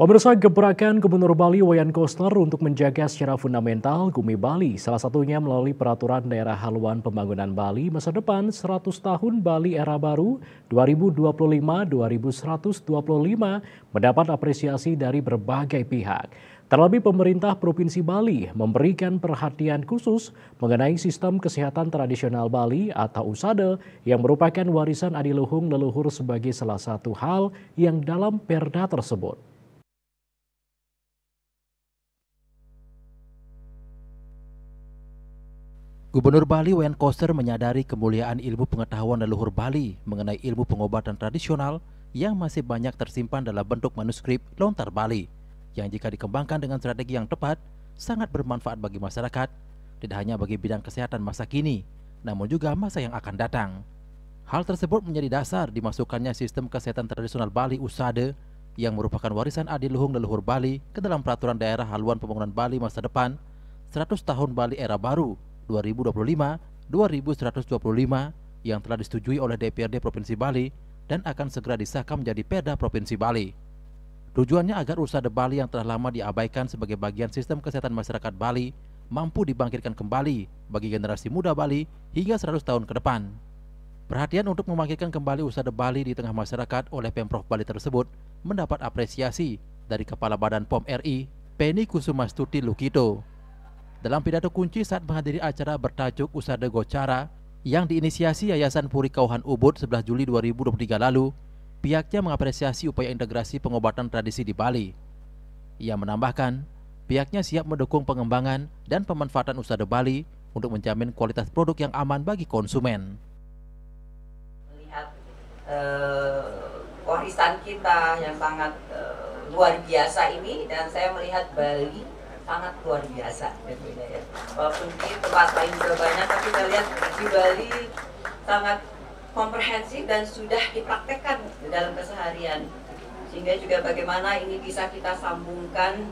Pemirsa gebrakan Gubernur Bali Wayan Koster untuk menjaga secara fundamental Gumi Bali, salah satunya melalui peraturan daerah haluan pembangunan Bali masa depan 100 tahun Bali era baru 2025-2125 mendapat apresiasi dari berbagai pihak. Terlebih pemerintah Provinsi Bali memberikan perhatian khusus mengenai sistem kesehatan tradisional Bali atau USADE yang merupakan warisan adiluhung leluhur sebagai salah satu hal yang dalam perda tersebut. Gubernur Bali Wayan Koster menyadari kemuliaan ilmu pengetahuan leluhur Bali mengenai ilmu pengobatan tradisional yang masih banyak tersimpan dalam bentuk manuskrip lontar Bali, yang jika dikembangkan dengan strategi yang tepat, sangat bermanfaat bagi masyarakat, tidak hanya bagi bidang kesehatan masa kini, namun juga masa yang akan datang. Hal tersebut menjadi dasar dimasukkannya sistem kesehatan tradisional Bali USADE yang merupakan warisan adiluhung leluhur Bali ke dalam peraturan daerah haluan pembangunan Bali masa depan 100 tahun Bali era baru 2025-2125 yang telah disetujui oleh DPRD Provinsi Bali dan akan segera disahkan menjadi peda Provinsi Bali. Tujuannya agar usaha de Bali yang telah lama diabaikan sebagai bagian sistem kesehatan masyarakat Bali mampu dibangkitkan kembali bagi generasi muda Bali hingga 100 tahun ke depan. Perhatian untuk membangkitkan kembali usaha de Bali di tengah masyarakat oleh Pemprov Bali tersebut mendapat apresiasi dari Kepala Badan POM RI, Penny Kusumastuti Lukito. Dalam pidato kunci saat menghadiri acara bertajuk Usada Gocara yang diinisiasi Yayasan Puri Kauhan Ubud 11 Juli 2023 lalu, pihaknya mengapresiasi upaya integrasi pengobatan tradisi di Bali. Ia menambahkan, pihaknya siap mendukung pengembangan dan pemanfaatan Usada Bali untuk menjamin kualitas produk yang aman bagi konsumen. Melihat uh, eh, warisan kita yang sangat uh, luar biasa ini dan saya melihat Bali sangat luar biasa tentunya ya. Walaupun di tempat lain juga banyak, tapi kita lihat di Bali sangat komprehensif dan sudah dipraktekkan dalam keseharian. Sehingga juga bagaimana ini bisa kita sambungkan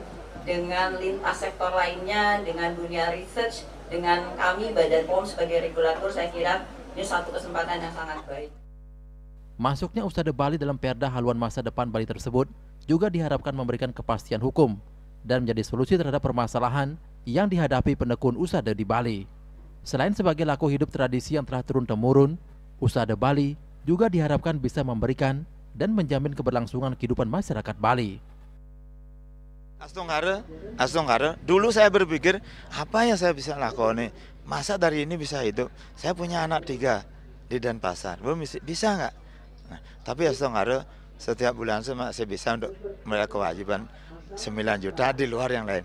dengan lintas sektor lainnya, dengan dunia research, dengan kami Badan POM sebagai regulator, saya kira ini satu kesempatan yang sangat baik. Masuknya Ustadz Bali dalam perda haluan masa depan Bali tersebut juga diharapkan memberikan kepastian hukum dan menjadi solusi terhadap permasalahan yang dihadapi penekun usada di Bali. Selain sebagai laku hidup tradisi yang telah turun-temurun, usada Bali juga diharapkan bisa memberikan dan menjamin keberlangsungan kehidupan masyarakat Bali. Astonghara, Astonghara, dulu saya berpikir apa yang saya bisa lakoni, masa dari ini bisa hidup, saya punya anak tiga di Denpasar, bisa nggak? Nah, tapi Astonghara setiap bulan saya bisa untuk melakukan kewajiban 9 juta di luar yang lain.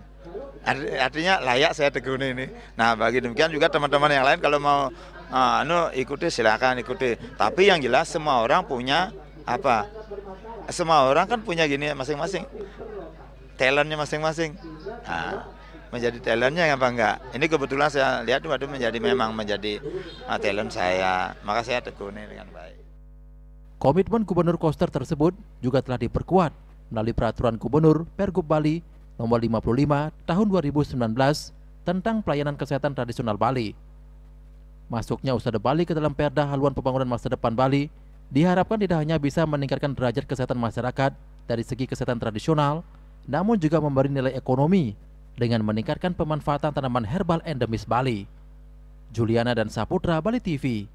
Artinya layak saya tekuni ini. Nah bagi demikian juga teman-teman yang lain kalau mau ah, anu ikuti silakan ikuti. Tapi yang jelas semua orang punya apa? Semua orang kan punya gini masing-masing. Talentnya masing-masing. Nah, menjadi talentnya apa enggak ini kebetulan saya lihat waktu menjadi memang menjadi ah, talent saya maka saya tekuni dengan baik komitmen Gubernur Koster tersebut juga telah diperkuat melalui Peraturan Gubernur Pergub Bali Nomor 55 Tahun 2019 tentang pelayanan kesehatan tradisional Bali. Masuknya usaha Bali ke dalam Perda Haluan Pembangunan Masa Depan Bali diharapkan tidak hanya bisa meningkatkan derajat kesehatan masyarakat dari segi kesehatan tradisional, namun juga memberi nilai ekonomi dengan meningkatkan pemanfaatan tanaman herbal endemis Bali. Juliana dan Saputra, Bali TV.